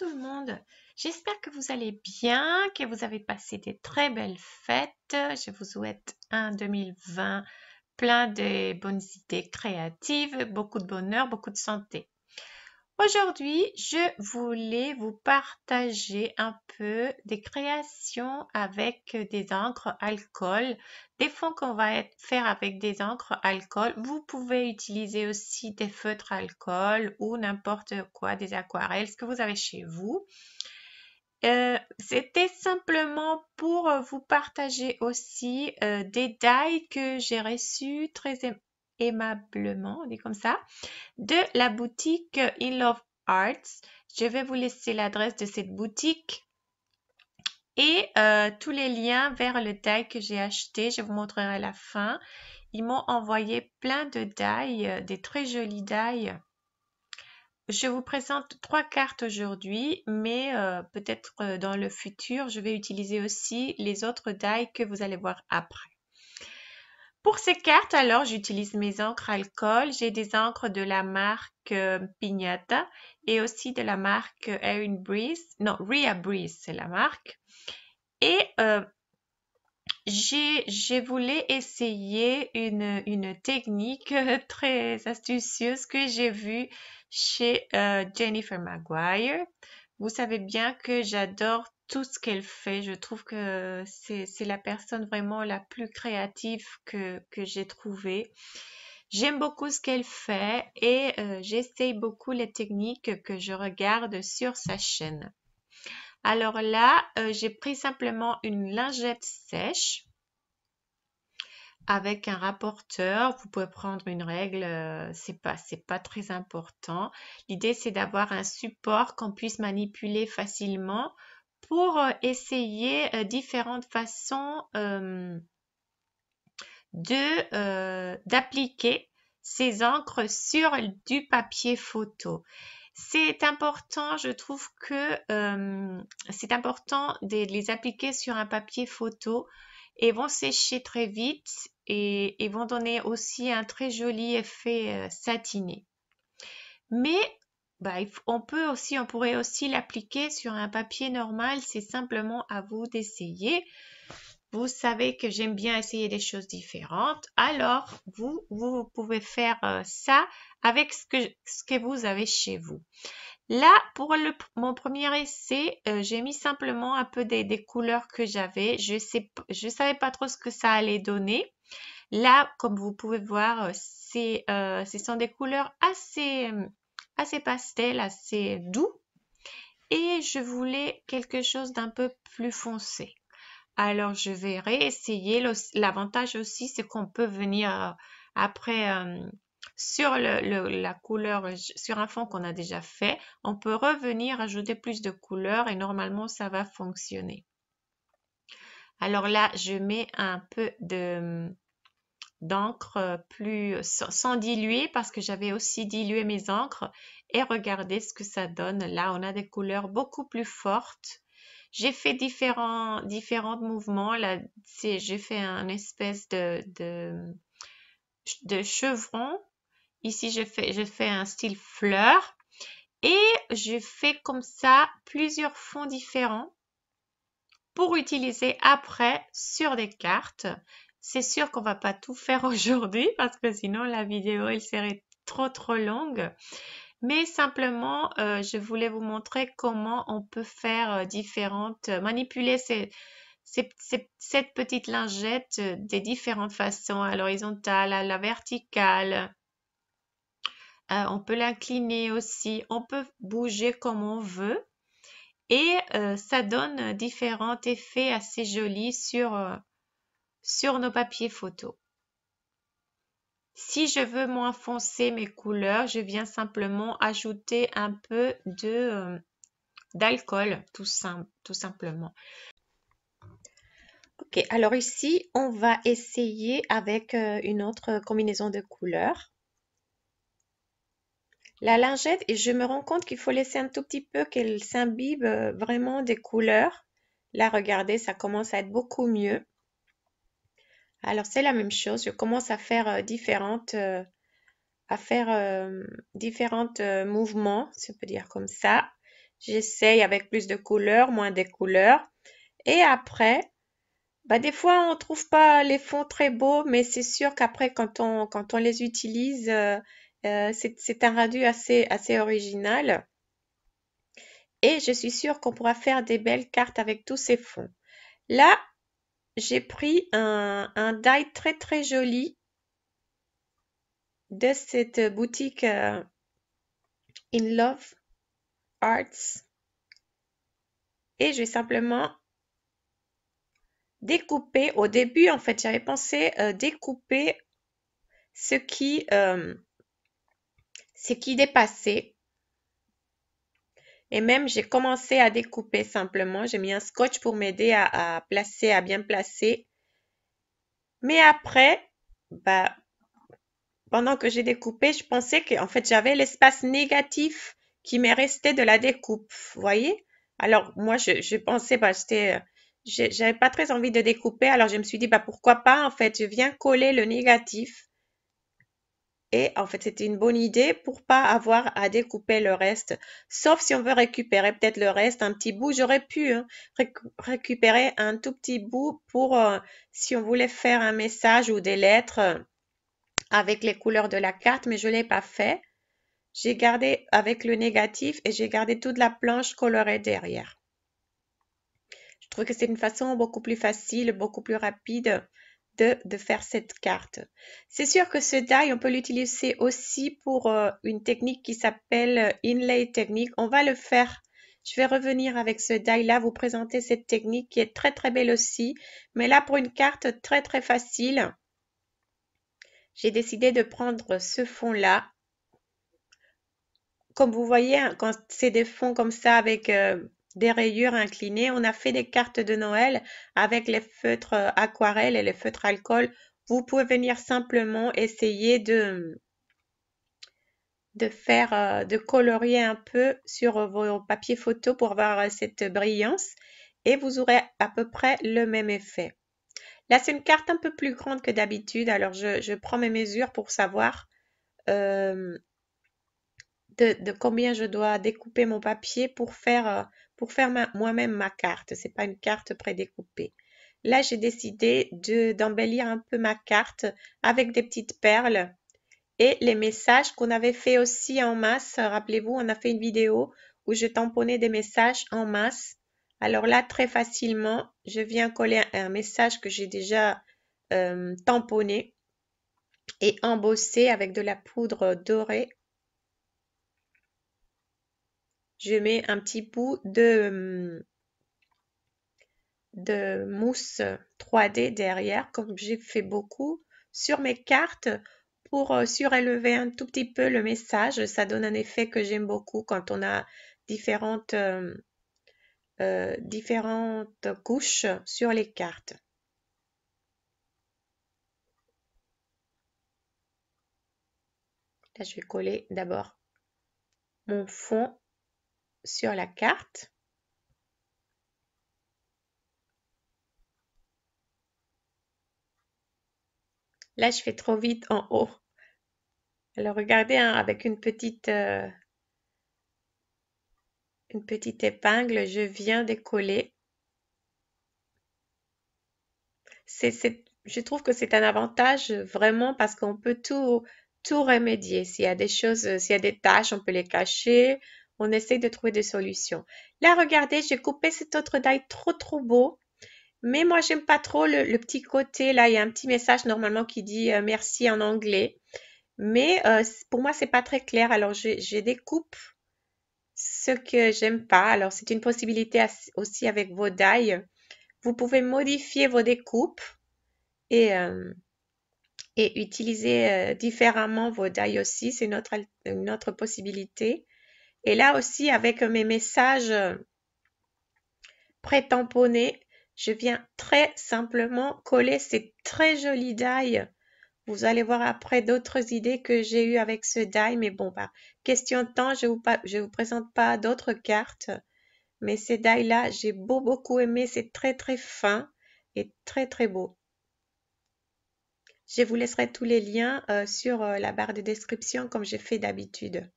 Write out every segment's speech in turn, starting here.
tout le monde. J'espère que vous allez bien, que vous avez passé des très belles fêtes. Je vous souhaite un 2020 plein de bonnes idées créatives, beaucoup de bonheur, beaucoup de santé. Aujourd'hui, je voulais vous partager un peu des créations avec des encres alcool des fonds qu'on va faire avec des encres alcool, vous pouvez utiliser aussi des feutres alcool ou n'importe quoi, des aquarelles, ce que vous avez chez vous. Euh, c'était simplement pour euh, vous partager aussi euh, des tailles que j'ai reçues très aimablement, on dit comme ça, de la boutique In Love Arts. Je vais vous laisser l'adresse de cette boutique et euh, tous les liens vers le die que j'ai acheté, je vous montrerai à la fin. Ils m'ont envoyé plein de die, euh, des très jolies die. Je vous présente trois cartes aujourd'hui, mais euh, peut-être dans le futur, je vais utiliser aussi les autres die que vous allez voir après. Pour ces cartes, alors, j'utilise mes encres alcool. J'ai des encres de la marque Pignata et aussi de la marque Erin Breeze. Non, Rhea Breeze, c'est la marque. Et euh, j'ai voulu essayer une, technique très astucieuse que j'ai vue chez euh, Jennifer Maguire. Vous savez bien que j'adore tout ce qu'elle fait. Je trouve que c'est la personne vraiment la plus créative que, que j'ai trouvée j'aime beaucoup ce qu'elle fait et euh, j'essaye beaucoup les techniques que je regarde sur sa chaîne. Alors là, euh, j'ai pris simplement une lingette sèche avec un rapporteur. Vous pouvez prendre une règle, euh, c'est pas, c'est pas très important. L'idée, c'est d'avoir un support qu'on puisse manipuler facilement pour essayer différentes façons de euh, d'appliquer ces encres sur du papier photo. C'est important, je trouve que euh, c'est important de les appliquer sur un papier photo et vont sécher très vite et, vont donner aussi un très joli effet euh, satiné. Mais bah, on peut aussi, on pourrait aussi l'appliquer sur un papier normal, c'est simplement à vous d'essayer. Vous savez que j'aime bien essayer des choses différentes. Alors, vous, vous pouvez faire euh, ça avec ce que, ce que vous avez chez vous. Là, pour mon premier essai, euh, j'ai mis simplement un peu des, couleurs que j'avais. Je ne je savais pas trop ce que ça allait donner. Là, comme vous pouvez voir, euh, euh ce sont des couleurs assez, assez pastel, assez doux. Et je voulais quelque chose d'un peu plus foncé. Alors, je vais réessayer. L'avantage aussi, c'est qu'on peut venir euh, après euh, sur la couleur, euh, sur un fond qu'on a déjà fait, on peut revenir ajouter plus de couleurs et normalement ça va fonctionner. Alors là, je mets un peu hum, d'encre plus sans diluer parce que j'avais aussi dilué mes encres et regardez ce que ça donne. Là, on a des couleurs beaucoup plus fortes j'ai fait différents, différents mouvements. Là, j'ai fait un espèce de, de, de chevron. Ici, je fais je fais un style fleur. Et je fais comme ça plusieurs fonds différents pour utiliser après sur des cartes. C'est sûr qu'on va pas tout faire aujourd'hui parce que sinon la vidéo elle serait trop trop longue mais simplement, euh, je voulais vous montrer comment on peut faire euh, différentes, euh, manipuler cette petite lingette des différentes façons, à l'horizontale, à la verticale. on peut l'incliner aussi, on peut bouger comme on veut. Et ça donne différents effets assez jolis sur, sur nos papiers photos. Si je veux moins foncer mes couleurs, je viens simplement ajouter un peu euh, d'alcool, tout, tout simplement. Ok, alors ici, on va essayer avec euh, une autre combinaison de couleurs. La lingette, et je me rends compte qu'il faut laisser un tout petit peu qu'elle s'imbibe euh, vraiment des couleurs. Là, regardez, ça commence à être beaucoup mieux. Alors c'est la même chose, je commence à faire euh, différentes, euh, à faire euh, différentes mouvements, si on peut dire comme ça. J'essaye avec plus de couleurs, moins de couleurs. Et après, bah des fois on trouve pas les fonds très beaux, mais c'est sûr qu'après quand on quand on les utilise, c'est un rendu assez assez original. Et je suis sûre qu'on pourra faire des belles cartes avec tous ces fonds. Là, j'ai pris un, die très très joli de cette boutique euh, In Love Arts. Et je vais simplement découper. Au début, en fait, j'avais pensé euh, découper ce qui, euh, ce qui dépassait. Et même, j'ai commencé à découper simplement. J'ai mis un scotch pour m'aider à, placer, à bien placer. Mais après, bah, pendant que j'ai découpé, je pensais que, fait, j'avais l'espace négatif qui m'est resté de la découpe. Vous voyez? Alors, moi, je, pensais, bah, j'étais, j'avais pas très envie de découper. Alors, je me suis dit, bah, pourquoi pas? En fait, je viens coller le négatif et en fait, c'était une bonne idée pour pas avoir à découper le reste. Sauf si on veut récupérer peut-être le reste, un petit bout. J'aurais pu hein, récupérer un tout petit bout pour euh, si on voulait faire un message ou des lettres euh, avec les couleurs de la carte, mais je ne l'ai pas fait. J'ai gardé avec le négatif et j'ai gardé toute la planche colorée derrière. Je trouve que c'est une façon beaucoup plus facile, beaucoup plus rapide de, faire cette carte. C'est sûr que ce die, on peut l'utiliser aussi pour euh, une technique qui s'appelle euh, inlay technique. On va le faire. Je vais revenir avec ce die là, vous présenter cette technique qui est très très belle aussi. Mais là, pour une carte très très facile, j'ai décidé de prendre ce fond là. Comme vous voyez, hein, quand c'est des fonds comme ça avec euh, des rayures inclinées. On a fait des cartes de Noël avec les feutres euh, aquarelles et les feutres alcool. Vous pouvez venir simplement essayer de, de faire, euh, de colorier un peu sur vos papiers photo pour avoir euh, cette brillance et vous aurez à peu près le même effet. Là, c'est une carte un peu plus grande que d'habitude, alors je, prends mes mesures pour savoir de, combien je dois découper mon papier pour faire, pour faire moi-même ma carte. C'est pas une carte prédécoupée. Là, j'ai décidé d'embellir un peu ma carte avec des petites perles et les messages qu'on avait fait aussi en masse. Rappelez-vous, on a fait une vidéo où je tamponnais des messages en masse. Alors là, très facilement, je viens coller un message que j'ai déjà euh, tamponné et embossé avec de la poudre dorée je mets un petit bout de, hum, mousse 3D derrière, comme j'ai fait beaucoup sur mes cartes pour euh, surélever un tout petit peu le message. Ça donne un effet que j'aime beaucoup quand on a différentes, hum, euh, différentes couches sur les cartes. Là, je vais coller d'abord mon fond sur la carte. Là, je fais trop vite en haut. Alors regardez, hein, avec une petite, euh, une petite épingle, je viens décoller. je trouve que c'est un avantage vraiment parce qu'on peut tout, tout remédier. S'il y a des choses, euh, s'il y a des tâches, on peut les cacher, on essaie de trouver des solutions. Là, regardez, j'ai coupé cette autre die trop, trop beau. Mais moi, j'aime pas trop le, petit côté. Là, il y a un petit message normalement qui dit euh, merci en anglais. Mais euh, pour moi, c'est pas très clair. Alors, je, découpe ce que j'aime pas. Alors, c'est une possibilité aussi avec vos die. Vous pouvez modifier vos découpes et, euh, utiliser différemment vos die aussi. C'est une une autre possibilité. Et là aussi, avec mes messages euh, pré-tamponnés, je viens très simplement coller ces très jolies die. Vous allez voir après d'autres idées que j'ai eues avec ce die, mais bon, bah, question de temps, je ne vous, vous présente pas d'autres cartes. Mais ces die-là, j'ai beau, beaucoup aimé, c'est très très fin et très très beau. Je vous laisserai tous les liens euh, sur euh, la barre de description comme j'ai fait d'habitude.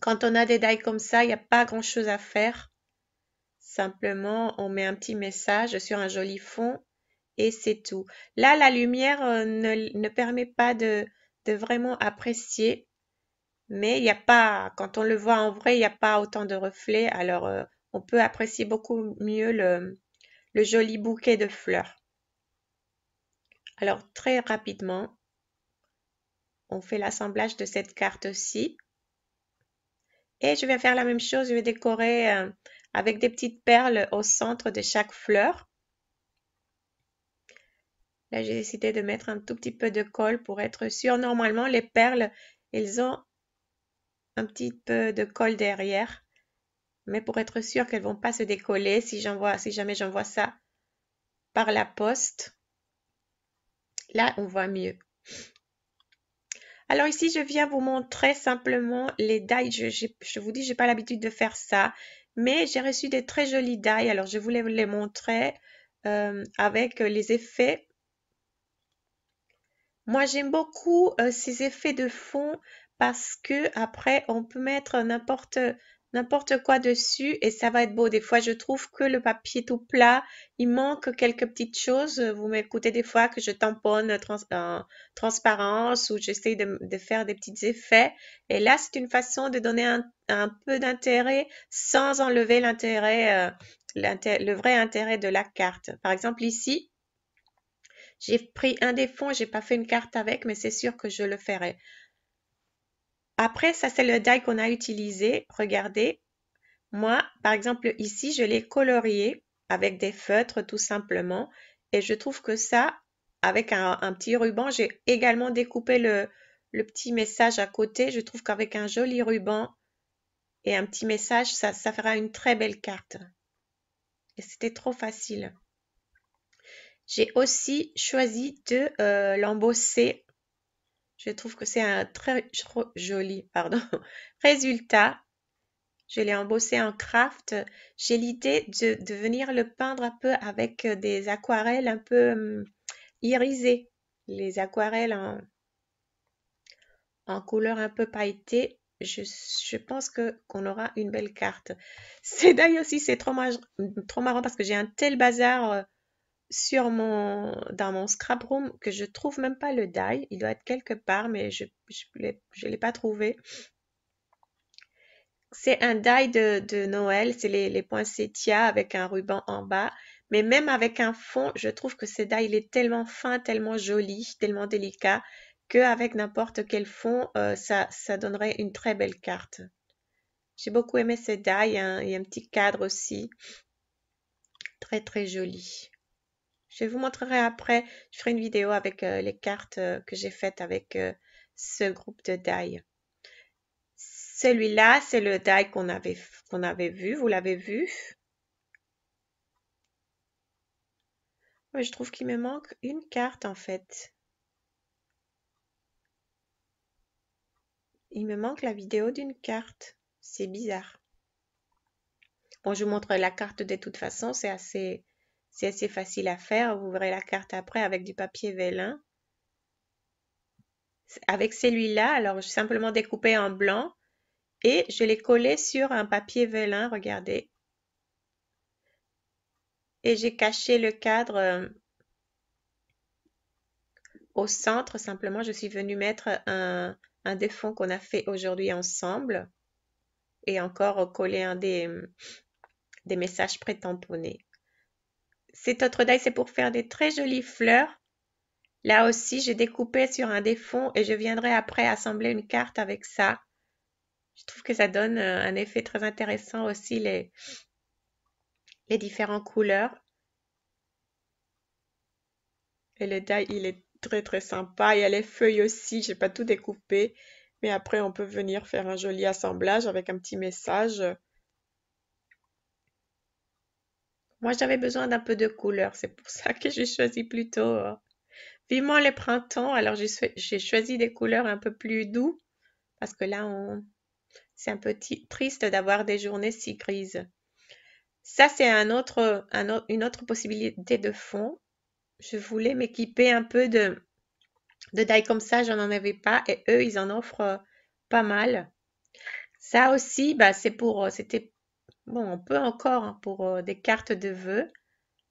Quand on a des dailles comme ça, il n'y a pas grand chose à faire. Simplement, on met un petit message sur un joli fond et c'est tout. Là, la lumière euh, ne, permet pas de, vraiment apprécier, mais il n'y a pas, quand on le voit en vrai, il n'y a pas autant de reflets, alors euh, on peut apprécier beaucoup mieux le, le joli bouquet de fleurs. Alors, très rapidement, on fait l'assemblage de cette carte aussi. Et je vais faire la même chose, je vais décorer euh, avec des petites perles au centre de chaque fleur. Là, j'ai décidé de mettre un tout petit peu de colle pour être sûr. Normalement, les perles, elles ont un petit peu de colle derrière. Mais pour être sûr qu'elles ne vont pas se décoller si, si jamais j'envoie ça par la poste, là, on voit mieux. Alors ici, je viens vous montrer simplement les die. Je, vous dis, j'ai pas l'habitude de faire ça, mais j'ai reçu des très jolis die. Alors, je voulais vous les montrer euh, avec les effets. Moi, j'aime beaucoup euh, ces effets de fond parce que après, on peut mettre n'importe n'importe quoi dessus et ça va être beau. Des fois, je trouve que le papier tout plat, il manque quelques petites choses. Vous m'écoutez des fois que je tamponne trans euh, transparence ou j'essaye de, faire des petits effets. Et là, c'est une façon de donner un, peu d'intérêt sans enlever l'intérêt, euh, le vrai intérêt de la carte. Par exemple, ici, j'ai pris un des fonds, j'ai pas fait une carte avec, mais c'est sûr que je le ferai. Après, ça c'est le die qu'on a utilisé. Regardez, moi, par exemple, ici, je l'ai colorié avec des feutres tout simplement. Et je trouve que ça, avec un, petit ruban, j'ai également découpé le, petit message à côté. Je trouve qu'avec un joli ruban et un petit message, ça, fera une très belle carte. Et c'était trop facile. J'ai aussi choisi de euh, l'embosser je trouve que c'est un très joli résultat. Je l'ai embossé en craft. J'ai l'idée de, venir le peindre un peu avec euh, des aquarelles un peu hum, irisées. Les aquarelles en, couleur un peu pailletée. Je, pense que qu'on aura une belle carte. C'est d'ailleurs aussi c'est trop, hum, trop marrant parce que j'ai un tel bazar euh, sur mon, dans mon room, que je trouve même pas le die. Il doit être quelque part, mais je ne l'ai pas trouvé. C'est un die de, Noël, c'est les, points poinsettias avec un ruban en bas. Mais même avec un fond, je trouve que ce die, il est tellement fin, tellement joli, tellement délicat, qu'avec n'importe quel fond, euh, ça, donnerait une très belle carte. J'ai beaucoup aimé ce die, il y a un petit cadre aussi. Très, très joli. Je vous montrerai après. Je ferai une vidéo avec euh, les cartes euh, que j'ai faites avec euh, ce groupe de die. Celui-là, c'est le die qu'on avait, avait vu. Vous l'avez vu. je trouve qu'il me manque une carte en fait. Il me manque la vidéo d'une carte. C'est bizarre. Bon, je vous montre la carte de toute façon. C'est assez c'est assez facile à faire. Vous verrez la carte après avec du papier vélin. Avec celui-là, alors j'ai simplement découpé en blanc et je l'ai collé sur un papier vélin, regardez. Et j'ai caché le cadre euh, au centre, simplement je suis venue mettre un, des fonds qu'on a fait aujourd'hui ensemble et encore coller un des, des messages tamponnés cette autre die, c'est pour faire des très jolies fleurs. Là aussi, j'ai découpé sur un des fonds et je viendrai après assembler une carte avec ça. Je trouve que ça donne euh, un effet très intéressant aussi, les, les différentes couleurs. Et le die, il est très très sympa. Il y a les feuilles aussi, j'ai pas tout découpé. Mais après, on peut venir faire un joli assemblage avec un petit message. Moi, j'avais besoin d'un peu de couleur, c'est pour ça que j'ai choisi plutôt euh, vivement le printemps. Alors, j'ai choisi des couleurs un peu plus doux parce que là, c'est un peu triste d'avoir des journées si grises. Ça, c'est une autre possibilité de fond. Je voulais m'équiper un peu de, de comme ça, je n'en avais pas et eux, ils en offrent pas mal. Ça aussi, bah, c'est pour, euh, Bon, on peut encore hein, pour euh, des cartes de vœux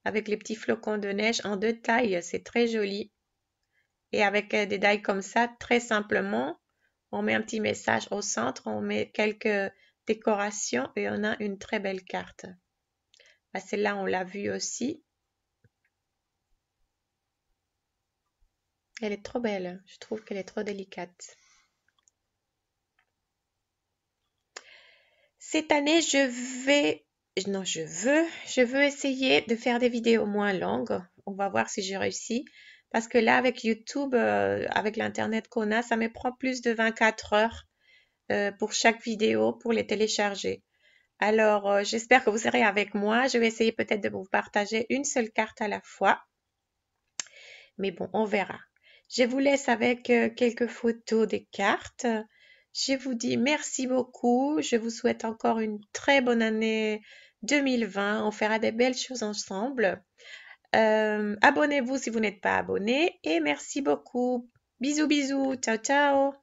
avec les petits flocons de neige en deux tailles. C'est très joli. Et avec euh, des tailles comme ça, très simplement, on met un petit message au centre, on met quelques décorations et on a une très belle carte. Bah, celle-là, on l'a vue aussi. Elle est trop belle. Je trouve qu'elle est trop délicate. Cette année, je vais, non, je veux, je veux essayer de faire des vidéos moins longues. On va voir si je réussis. Parce que là, avec YouTube, euh, avec l'Internet qu'on a, ça me prend plus de 24 heures euh, pour chaque vidéo, pour les télécharger. Alors, euh, j'espère que vous serez avec moi. Je vais essayer peut-être de vous partager une seule carte à la fois. Mais bon, on verra. Je vous laisse avec quelques photos des cartes. Je vous dis merci beaucoup. Je vous souhaite encore une très bonne année 2020. On fera des belles choses ensemble. Euh, abonnez-vous si vous n'êtes pas abonné et merci beaucoup. Bisous bisous. Ciao ciao.